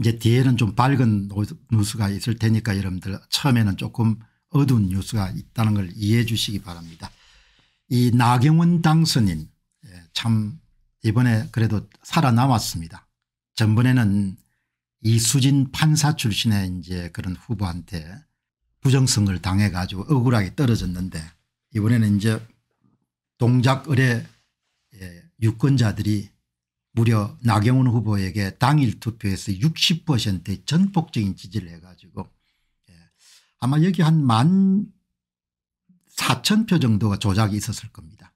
이제 뒤에는 좀 밝은 뉴스가 있을 테니까 여러분들 처음에는 조금 어두운 뉴스가 있다는 걸 이해해 주시기 바랍니다. 이 나경원 당선인 예, 참 이번에 그래도 살아남았습니다. 전번에는 이수진 판사 출신의 이제 그런 후보한테 부정선거를 당해 가지고 억울하게 떨어졌는데 이번에는 이제 동작 의뢰 예, 유권자들이 무려 나경원 후보에게 당일 투표에서 60%의 전폭적인 지지를 해가지고 예. 아마 여기 한만 4천 표 정도가 조작이 있었을 겁니다.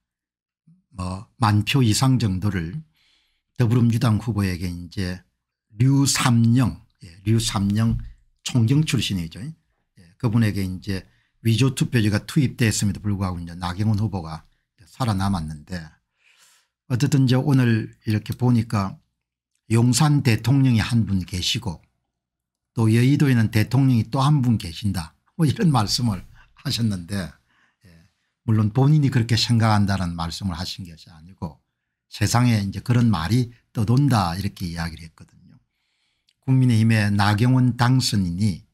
뭐 만 표 이상 정도를 더불어민주당 후보에게 이제 류삼영 예. 류삼영 총경 출신이죠. 예. 그분에게 이제 위조 투표지가 투입됐음에도 불구하고 이제 나경원 후보가 살아남았는데 어쨌든 이제 오늘 이렇게 보니까 용산 대통령이 한 분 계시고 또 여의도에는 대통령이 또 한 분 계신다 뭐 이런 말씀을 하셨는데 예, 물론 본인이 그렇게 생각한다는 말씀을 하신 것이 아니고 세상에 이제 그런 말이 떠돈다 이렇게 이야기를 했거든요. 국민의힘의 나경원 당선인이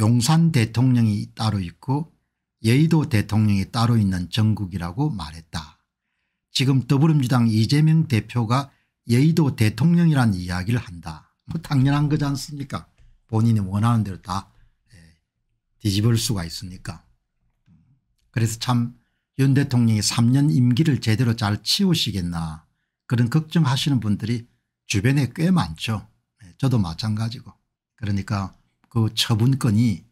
용산 대통령이 따로 있고 여의도 대통령이 따로 있는 전국이라고 말했다. 지금 더불어민주당 이재명 대표가 여의도 대통령이란 이야기를 한다. 뭐 당연한 거지 않습니까 본인이 원하는 대로 다 예, 뒤집을 수가 있으니까. 그래서 참 윤 대통령이 3년 임기를 제대로 잘 치우시겠나 그런 걱정하시는 분들이 주변에 꽤 많죠. 예, 저도 마찬가지고. 그러니까 그 처분권이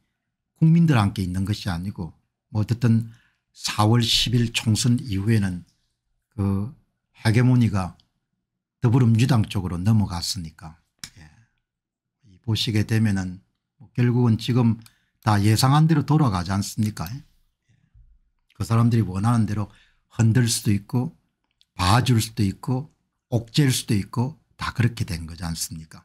국민들한테 있는 것이 아니고 뭐 어쨌든 4월 10일 총선 이후에는 그 하게모니가 더불어민주당 쪽으로 넘어갔으니까 예. 보시게 되면은 뭐 결국은 지금 다 예상한 대로 돌아가지 않습니까? 예. 그 사람들이 원하는 대로 흔들 수도 있고 봐줄 수도 있고 옥죄일 수도 있고 다 그렇게 된 거지 않습니까?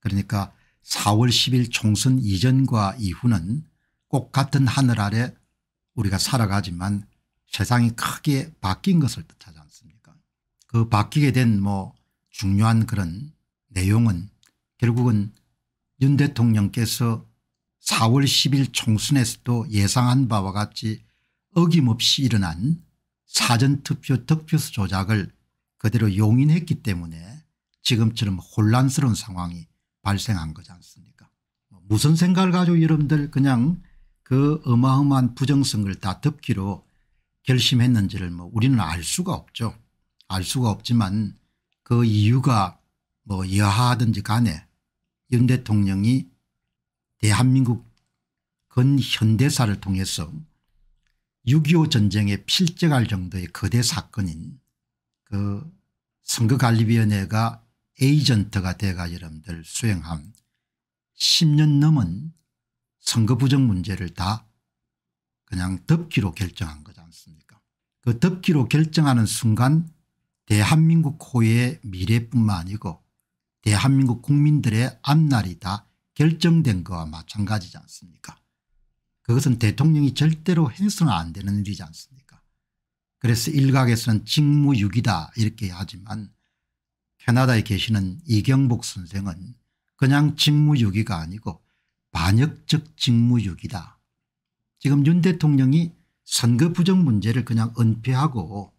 그러니까 4월 10일 총선 이전과 이후는 꼭 같은 하늘 아래 우리가 살아가지만 세상이 크게 바뀐 것을 뜻하지 않습니까 그 바뀌게 된 뭐 중요한 그런 내용은 결국은 윤 대통령께서 4월 10일 총선에서도 예상한 바와 같이 어김없이 일어난 사전투표 득표수 조작을 그대로 용인했기 때문에 지금처럼 혼란스러운 상황이 발생한 거지 않습니까 무슨 생각을 가지고 여러분들 그냥 그 어마어마한 부정성을 다 덮기로 결심했는지를 뭐 우리는 알 수가 없죠. 알 수가 없지만 그 이유가 뭐여하든지 간에 윤 대통령이 대한민국 근현대사를 통해서 6.25 전쟁에 필적할 정도의 거대 사건인 그 선거관리위원회가 에이전트가 돼가 여러분들 수행한 10년 넘은 선거부정 문제를 다 그냥 덮기로 결정한 거지 않습니까 그 덮기로 결정하는 순간 대한민국 호의 미래뿐만 아니고 대한민국 국민들의 앞날이 다 결정된 거와 마찬가지지 않습니까 그것은 대통령이 절대로 해서는 안 되는 일이지 않습니까 그래서 일각에서는 직무유기다 이렇게 하지만 캐나다에 계시는 이경복 선생은 그냥 직무유기가 아니고 반역적 직무유기다 지금 윤 대통령이 선거 부정 문제를 그냥 은폐하고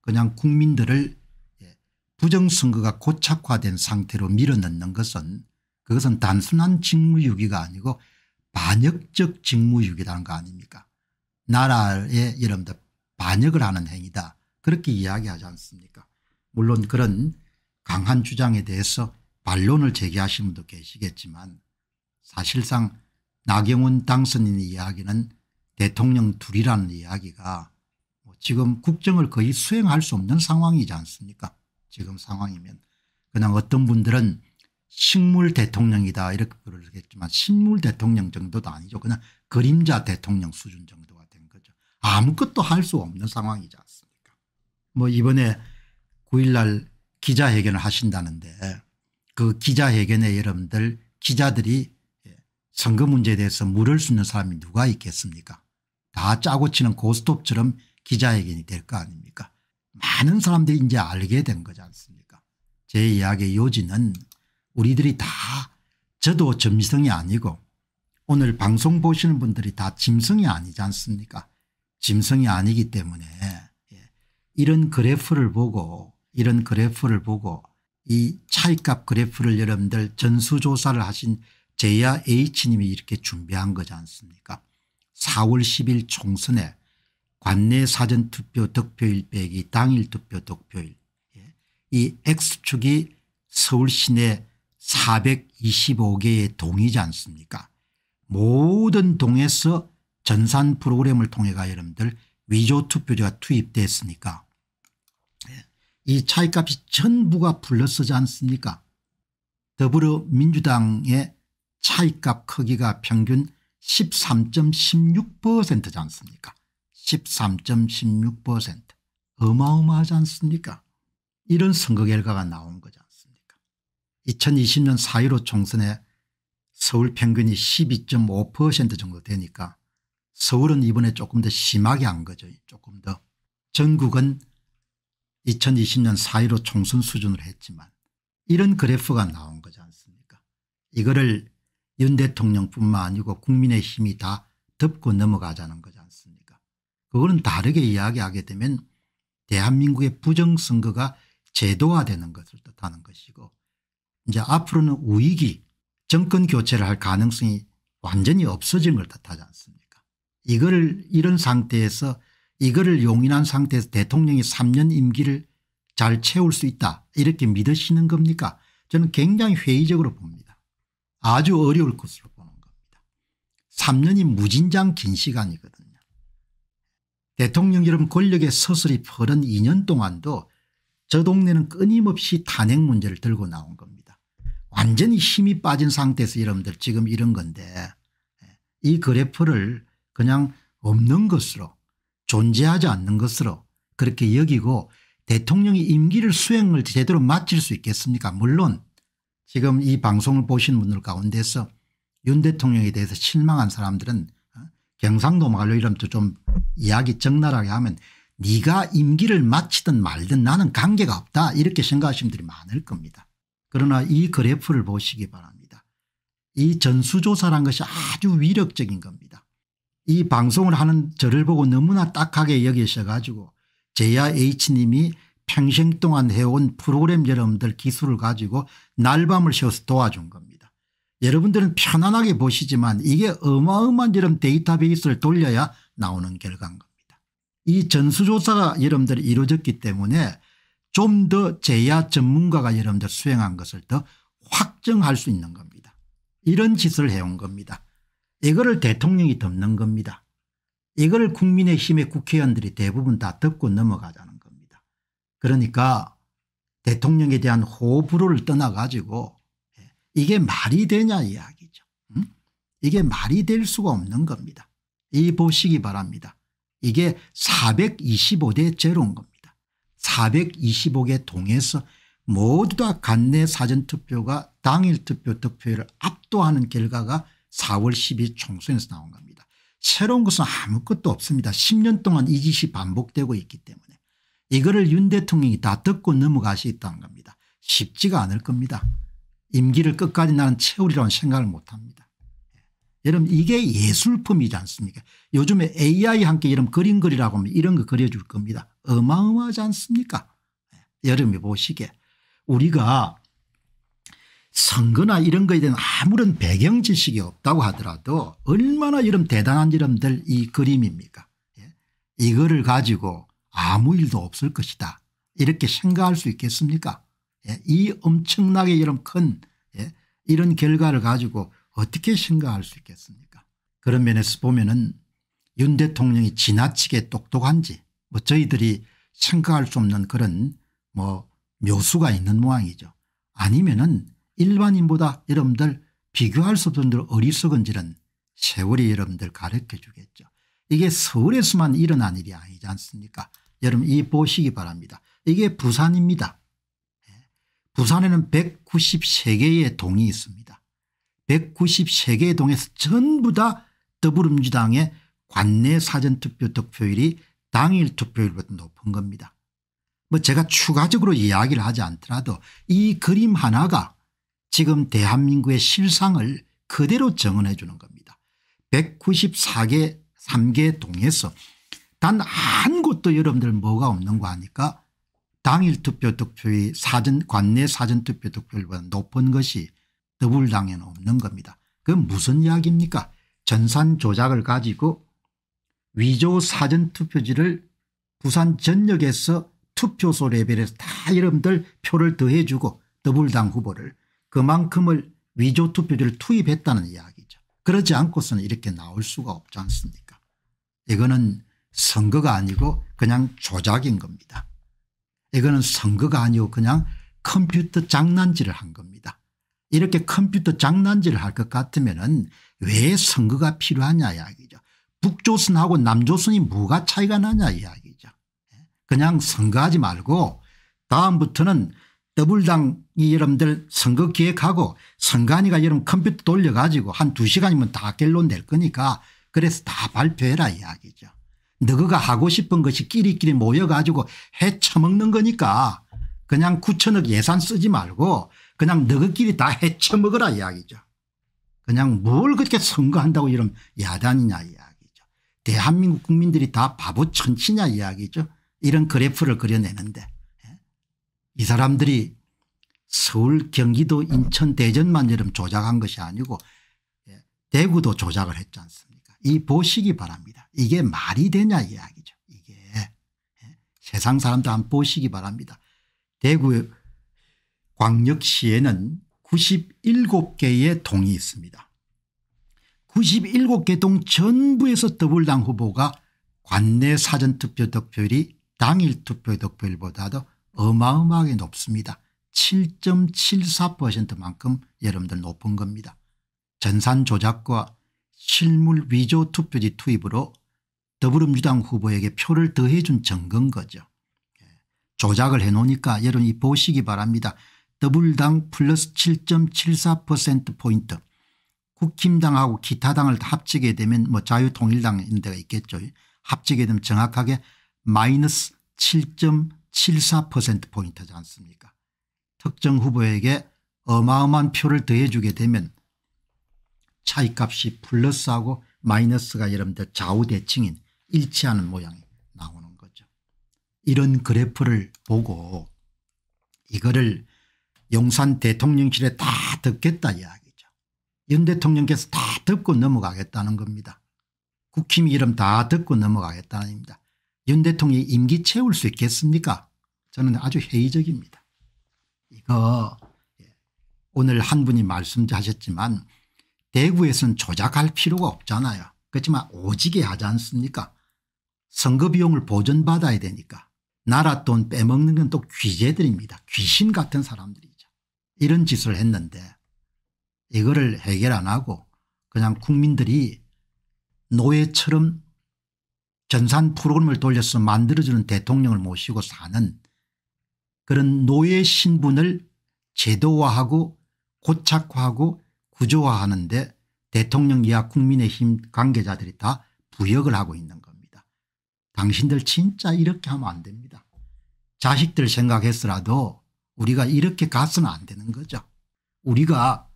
그냥 국민들을 예, 부정선거가 고착화된 상태로 밀어넣는 것은 그것은 단순한 직무유기가 아니고 반역적 직무유기라는 거 아닙니까 나라에 여러분들 반역을 하는 행위다 그렇게 이야기하지 않습니까 물론 그런 강한 주장에 대해서 반론을 제기하신 분도 계시겠지만 사실상 나경원 당선인 의 이야기는 대통령 둘이라는 이야기가 뭐 지금 국정을 거의 수행할 수 없는 상황이지 않습니까 지금 상황이면 그냥 어떤 분들은 식물 대통령이다 이렇게 부르겠지만 식물 대통령 정도도 아니죠 그냥 그림자 대통령 수준 정도가 된 거죠 아무것도 할 수 없는 상황이지 않습니까 뭐 이번에 9일날 기자회견을 하신다는데 그 기자회견에 여러분들 기자들이 예, 선거 문제에 대해서 물을 수 있는 사람이 누가 있겠습니까 다 짜고 치는 고스톱처럼 기자회견이 될 거 아닙니까 많은 사람들이 이제 알게 된 거지 않습니까 제 이야기의 요지는 우리들이 다 저도 점성이 아니고 오늘 방송 보시는 분들이 다 짐승이 아니지 않습니까 짐승이 아니기 때문에 예, 이런 그래프를 보고 이런 그래프를 보고 이 차익값 그래프를 여러분들 전수조사를 하신 제야 H님이 이렇게 준비한 거지 않습니까 4월 10일 총선에 관내 사전투표 득표일 빼기 당일 투표 득표일 예. 이 X축이 서울 시내 425개의 동이지 않습니까 모든 동에서 전산 프로그램을 통해가 여러분들 위조 투표제가 투입됐으니까 예. 이 차이값이 전부가 불러서지 않습니까 더불어민주당의 차이값 크기가 평균 13.16%지 않습니까 13.16% 어마어마하지 않습니까 이런 선거 결과가 나온 거지 않습니까 2020년 4.15 총선에 서울 평균이 12.5% 정도 되니까 서울은 이번에 조금 더 심하게 한 거죠 조금 더 전국은 2020년 4.15 총선 수준으로 했지만 이런 그래프가 나온 거지 않습니까 이거를 윤 대통령뿐만 아니고 국민의힘이 다 덮고 넘어가자는 거지 않습니까 그거는 다르게 이야기하게 되면 대한민국의 부정선거가 제도화되는 것을 뜻하는 것이고 이제 앞으로는 우익이 정권 교체를 할 가능성이 완전히 없어진 걸 뜻하지 않습니까 이거를 이런 상태에서 이거를 용인한 상태에서 대통령이 3년 임기를 잘 채울 수 있다 이렇게 믿으시는 겁니까 저는 굉장히 회의적으로 봅니다. 아주 어려울 것으로 보는 겁니다. 3년이 무진장 긴 시간이거든요. 대통령처럼 권력에 서서히 퍼른 2년 동안도 저 동네는 끊임없이 탄핵 문제를 들고 나온 겁니다. 완전히 힘이 빠진 상태에서 여러분들 지금 이런 건데 예, 이 그래프를 그냥 없는 것으로 존재하지 않는 것으로 그렇게 여기고 대통령이 임기를 수행을 제대로 마칠 수 있겠습니까 물론 지금 이 방송을 보신 분들 가운데서 윤 대통령에 대해서 실망한 사람들은 어, 경상도 말로 이름도 좀 이야기 적나라하게 하면 네가 임기를 마치든 말든 나는 관계가 없다 이렇게 생각하시는 분들이 많을 겁니다. 그러나 이 그래프를 보시기 바랍니다. 이 전수조사란 것이 아주 위력적인 겁니다. 이 방송을 하는 저를 보고 너무나 딱하게 여기셔 가지고 제야 H님이 평생 동안 해온 프로그램 여러분들 기술을 가지고 날밤을 쉬어서 도와준 겁니다. 여러분들은 편안하게 보시지만 이게 어마어마한 여러 데이터베이스를 돌려야 나오는 결과인 겁니다. 이 전수조사가 여러분들이 이루어졌기 때문에 좀 더 제야 전문가가 여러분들 수행한 것을 더 확정할 수 있는 겁니다. 이런 짓을 해온 겁니다. 이거를 대통령이 덮는 겁니다. 이거를 국민의힘의 국회의원들이 대부분 다 덮고 넘어가잖아요. 그러니까 대통령에 대한 호불호를 떠나가지고 예, 이게 말이 되냐 이야기죠. 음? 이게 말이 될 수가 없는 겁니다. 이 보시기 바랍니다. 이게 425대 제로인 겁니다. 425개 동에서 모두 다 간내 사전투표가 당일투표 득표율을 압도하는 결과가 4월 1 0일 총선에서 나온 겁니다. 새로운 것은 아무것도 없습니다. 10년 동안 이 짓이 반복되고 있기 때문에. 이거를 윤 대통령이 다 듣고 넘어갈 수 있다는 겁니다. 쉽지가 않을 겁니다. 임기를 끝까지 나는 채우리라는 생각을 못합니다. 예. 여러분 이게 예술품이지 않습니까 요즘에 AI 함께 이런 그림 그리라고 하면 이런 거 그려줄 겁니다. 어마어마하지 않습니까 예. 여러분이 보시게 우리가 선거나 이런 거에 대한 아무런 배경 지식이 없다고 하더라도 얼마나 이런 대단한 이름들 이 그림입니까 예. 이거를 가지고 아무 일도 없을 것이다. 이렇게 생각할 수 있겠습니까 예, 이 엄청나게 이런 큰 예, 이런 결과를 가지고 어떻게 생각할 수 있겠습니까 그런 면에서 보면 은윤 대통령이 지나치게 똑똑한지 뭐 저희들이 생각할 수 없는 그런 뭐 묘수가 있는 모양이죠. 아니면 은 일반인보다 여러분들 비교할 수 없는 어리석은지는 세월이 여러분들 가르쳐 주겠죠. 이게 서울에서만 일어난 일이 아니지 않습니까 여러분 이 보시기 바랍니다. 이게 부산입니다. 예. 부산에는 193개의 동이 있습니다. 193개의 동에서 전부 다 더불어민주당의 관내 사전투표 득표율이 당일 투표율보다 높은 겁니다. 뭐 제가 추가적으로 이야기를 하지 않더라도 이 그림 하나가 지금 대한민국의 실상을 그대로 정언해 주는 겁니다. 194개 3개 동에서 단 한 곳도 여러분들 뭐가 없는 거 아니까 당일 투표 득표의 사전 관내 사전 투표 득표율보다 높은 것이 더불당에는 없는 겁니다. 그건 무슨 이야기입니까 전산 조작을 가지고 위조 사전 투표지를 부산 전역에서 투표소 레벨에서 다 여러분들 표를 더해주고 더불당 후보를 그만큼을 위조 투표지를 투입했다는 이야기죠. 그러지 않고서는 이렇게 나올 수가 없지 않습니까 이거는 선거가 아니고 그냥 조작인 겁니다. 이거는 선거가 아니고 그냥 컴퓨터 장난질을 한 겁니다. 이렇게 컴퓨터 장난질을 할 것 같으면 은왜 선거가 필요하냐 이야기죠. 북조선하고 남조선이 뭐가 차이가 나냐 이야기죠. 그냥 선거하지 말고 다음부터는 더불당이 여러분들 선거 기획하고 선관위가 여러분 컴퓨터 돌려가지고 한 두시간이면다 결론 낼 거니까 그래서 다 발표해라 이야기죠. 너가 하고 싶은 것이 끼리끼리 모여 가지고 해쳐먹는 거니까 그냥 9천억 예산 쓰지 말고 그냥 너희끼리 다 해쳐먹어라 이야기죠. 그냥 뭘 그렇게 선거한다고 이러면 야단이냐 이야기죠. 대한민국 국민들이 다 바보 천치냐 이야기죠. 이런 그래프를 그려내는데 예. 이 사람들이 서울 경기도 인천 대전만 이름 조작한 것이 아니고 예. 대구도 조작을 했지 않습니까 이 보시기 바랍니다. 이게 말이 되냐 이야기죠. 이게 예, 세상 사람도 안 보시기 바랍니다. 대구 광역시에는 97개의 동이 있습니다. 97개 동 전부에서 더블당 후보가 관내 사전투표 득표율이 당일 투표 득표율보다도 어마어마하게 높습니다. 7.74%만큼 여러분들 높은 겁니다. 전산 조작과 실물 위조 투표지 투입으로 더불어민주당 후보에게 표를 더해 준 증거인 거죠. 예, 조작을 해놓으니까 여러분이 보시기 바랍니다. 더블당 플러스 7.74%포인트 국힘당하고 기타당을 합치게 되면 뭐 자유통일당인 데가 있겠죠. 합치게 되면 정확하게 마이너스 7.74%포인트지 않습니까 특정 후보에게 어마어마한 표를 더해주게 되면 차이값이 플러스하고 마이너스가 여러분들 좌우대칭인 일치하는 모양이 나오는 거죠. 이런 그래프를 보고 이거를 용산 대통령실에 다 듣겠다 이야기죠. 윤 대통령께서 다 듣고 넘어가겠다는 겁니다. 국힘 이름 다 듣고 넘어가겠다는 겁니다. 윤 대통령이 임기 채울 수 있겠습니까 저는 아주 회의적입니다. 이거 예, 오늘 한 분이 말씀하셨지만 대구에선 조작할 필요가 없잖아요. 그렇지만 오지게 하지 않습니까 선거 비용을 보전받아야 되니까 나라 돈 빼먹는 건 또 귀재들입니다. 귀신 같은 사람들이죠. 이런 짓을 했는데 이거를 해결 안 하고 그냥 국민들이 노예처럼 전산 프로그램을 돌려서 만들어주는 대통령을 모시고 사는 그런 노예 신분을 제도화하고 고착화하고 구조화하는데 대통령 이하 국민의힘 관계자들이 다 부역을 하고 있는 겁니다. 당신들 진짜 이렇게 하면 안 됩니다. 자식들 생각했으라도 우리가 이렇게 가서는 안 되는 거죠. 우리가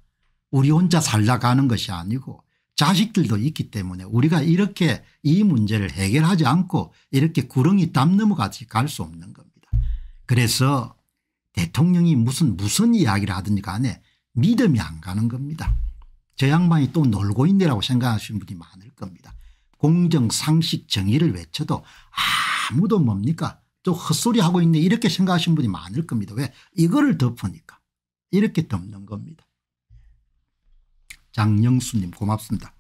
우리 혼자 살다가는 것이 아니고 자식들도 있기 때문에 우리가 이렇게 이 문제를 해결하지 않고 이렇게 구렁이 담 넘어가지 갈 수 없는 겁니다. 그래서 대통령이 무슨 무슨 이야기를 하든지 간에 믿음이 안 가는 겁니다. 저 양반이 또 놀고 있네라고 생각하시는 분이 많을 겁니다. 공정 상식 정의를 외쳐도 아무도 뭡니까 또 헛소리하고 있네 이렇게 생각하시는 분이 많을 겁니다. 왜 이거를 덮으니까 이렇게 덮는 겁니다. 장영수님 고맙습니다.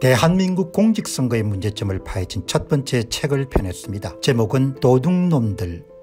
대한민국 공직선거의 문제점을 파헤친 첫 번째 책을 펴냈습니다. 제목은 도둑놈들